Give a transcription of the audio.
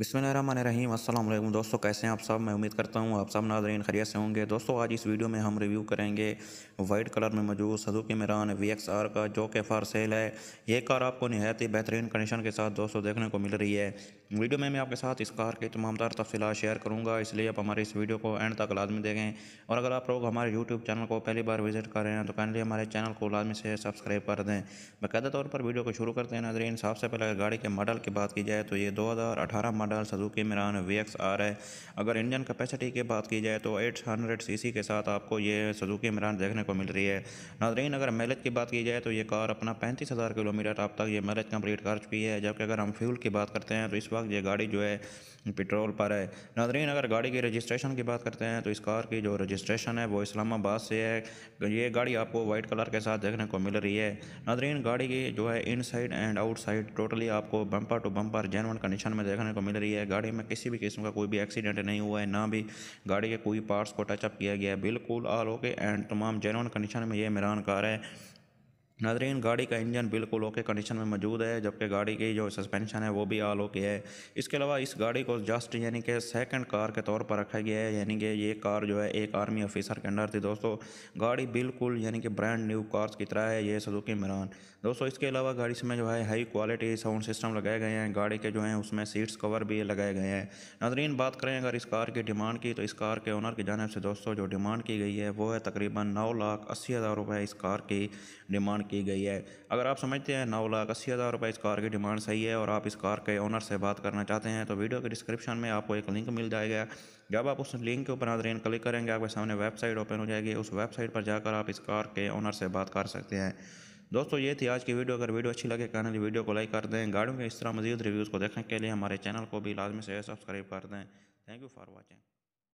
बिसमीम दोस्तों कैसे हैं आप सब मैं उम्मीद करता हूँ आप सब नाजरीन खरीत से होंगे दोस्तों आज इस वीडियो में हम रिव्यू करेंगे वाइट कलर में मौजूद Suzuki Mehran V X R का जो के फार सेल है ये कार आपको नहायत ही बेहतरीन कंडीशन के साथ दोस्तों देखने को मिल रही है वीडियो में मैं आपके साथ इस कार के तमाम तार तफसीत शेयर करूँगा इसलिए आप हमारे इस वीडियो को एंड तक लाजमी देखें और अगर आप लोग हमारे यूट्यूब चैनल को पहली बार विजिट कर रहे हैं तो कैंडली हमारे चैनल को लाजमी से सब्सक्राइब कर दें बाकायदा तौर पर वीडियो को शुरू करते हैं नाजरीन सबसे पहले अगर गाड़ी के मॉडल की बात की जाए तो ये दो हज़ार अठारह model Suzuki Mehran V X R है अगर इंजन कैपेसिटी की बात की जाए तो एट हंड्रेड सी सी के साथ आपको ये सजुकी मिरान देखने को मिल रही है नाजरीन अगर मेलेज की बात की जाए तो ये कार अपना पैंतीस हज़ार किलोमीटर अब तक ये मेलेज कंप्लीट कर चुकी है जबकि अगर हम फ्यूल की बात करते हैं तो इस बार वक्त ये गाड़ी जो है पेट्रोल पर है नाजरीन अगर गाड़ी की रजिस्ट्रेशन की बात करते हैं तो इस कार की जो रजिस्ट्रेशन है वो इस्लामाबाद से है ये गाड़ी आपको वाइट कलर के साथ देखने को मिल रही है नाजरीन गाड़ी की जो है inside and outside totally आपको bumper to bumper genuine condition में देखने को मिल रही है गाड़ी में किसी भी किस्म का कोई भी एक्सीडेंट नहीं हुआ है ना भी गाड़ी के कोई पार्ट्स को टचअप किया गया है बिल्कुल आल ओके एंड तमाम जेनवन कंडीशन में ये मेरान कार है नाजरीन गाड़ी का इंजन बिल्कुल ओके कंडीशन में मौजूद है जबकि गाड़ी की जो सस्पेंशन है वो भी आल ओके है इसके अलावा इस गाड़ी को जस्ट यानी कि सेकंड कार के तौर पर रखा गया है यानी कि ये कार जो है एक आर्मी ऑफिसर के अंडर थी दोस्तों गाड़ी बिल्कुल यानी कि ब्रांड न्यू कार्स की तरह है ये सदुकी मरान दोस्तों इसके अलावा गाड़ी में जो है हाई क्वालिटी साउंड सिस्टम लगाए गए हैं गाड़ी के जो हैं उसमें सीट्स कवर भी लगाए गए हैं नाजरीन बात करें अगर इस कार की डिमांड की तो इस कार के ओनर की जानब से दोस्तों जो डिमांड की गई है वो है तकरीबन नौ लाख अस्सी हज़ार रुपये इस कार की डिमांड की गई है अगर आप समझते हैं नौ लाख अस्सी हज़ार रुपये इस कार की डिमांड सही है और आप इस कार के ओनर से बात करना चाहते हैं तो वीडियो के डिस्क्रिप्शन में आपको एक लिंक मिल जाएगा जब आप उस लिंक के ऊपर नाजरीन क्लिक करेंगे आपके सामने वेबसाइट ओपन हो जाएगी उस वेबसाइट पर जाकर आप इस कार के ओनर से बात कर सकते हैं दोस्तों ये थी आज की वीडियो अगर वीडियो अच्छी लगे कहने वीडियो को लाइक कर दें गाड़ियों के इस तरह मजीद रिव्यूज़ को देखने के लिए हमारे चैनल को भी लाजमी से सब्सक्राइब कर दें थैंक यू फॉर वॉचिंग